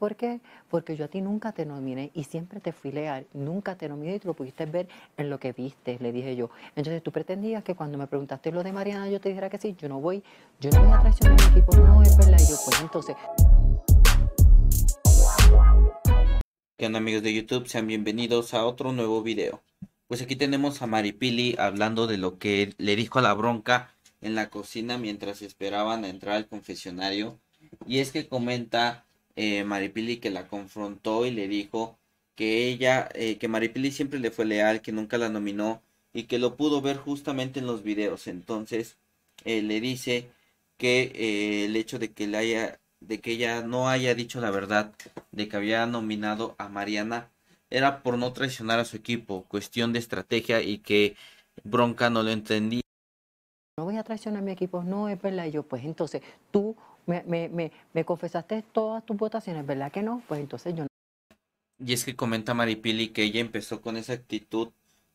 ¿Por qué? Porque yo a ti nunca te nominé y siempre te fui leal, nunca te nominé y tú lo pudiste ver en lo que viste, le dije yo. Entonces tú pretendías que cuando me preguntaste lo de Mariana yo te dijera que sí, yo no voy, yo no voy a traicionar a mi equipo, no es verdad. Y yo, pues entonces... ¿Qué onda amigos de YouTube? Sean bienvenidos a otro nuevo video. Pues aquí tenemos a Maripili hablando de lo que le dijo a la bronca en la cocina mientras esperaban a entrar al confesionario. Y es que comenta eh, Maripili que la confrontó y le dijo que ella, eh, que Maripili siempre le fue leal, que nunca la nominó y que lo pudo ver justamente en los videos. Entonces eh, le dice que el hecho de que, le haya, de que ella no haya dicho la verdad, de que había nominado a Mariana, era por no traicionar a su equipo, cuestión de estrategia y que Bronca no lo entendía no voy a traicionar a mi equipo, no es verdad. yo, pues entonces tú me, confesaste todas tus votaciones, ¿verdad que no? Pues entonces yo no. Y es que comenta Maripili que ella empezó con esa actitud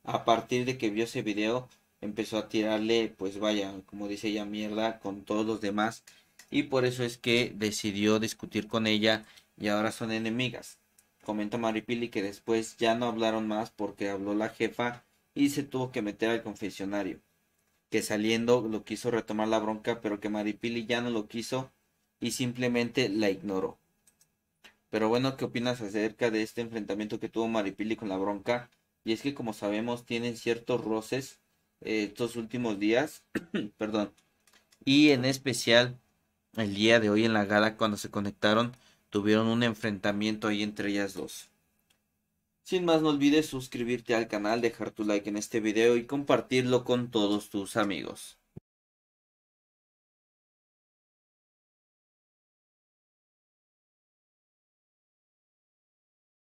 a partir de que vio ese video, empezó a tirarle, pues vaya, como dice ella, mierda con todos los demás. Y por eso es que decidió discutir con ella y ahora son enemigas. Comenta Maripili que después ya no hablaron más porque habló la jefa y se tuvo que meter al confesionario. Que saliendo lo quiso retomar la bronca, pero que Maripili ya no lo quiso y simplemente la ignoró. Pero bueno, ¿qué opinas acerca de este enfrentamiento que tuvo Maripili con la bronca? Y es que como sabemos tienen ciertos roces eh, estos últimos días, perdón, y en especial el día de hoy en la gala cuando se conectaron tuvieron un enfrentamiento ahí entre ellas dos. Sin más no olvides suscribirte al canal, dejar tu like en este video y compartirlo con todos tus amigos.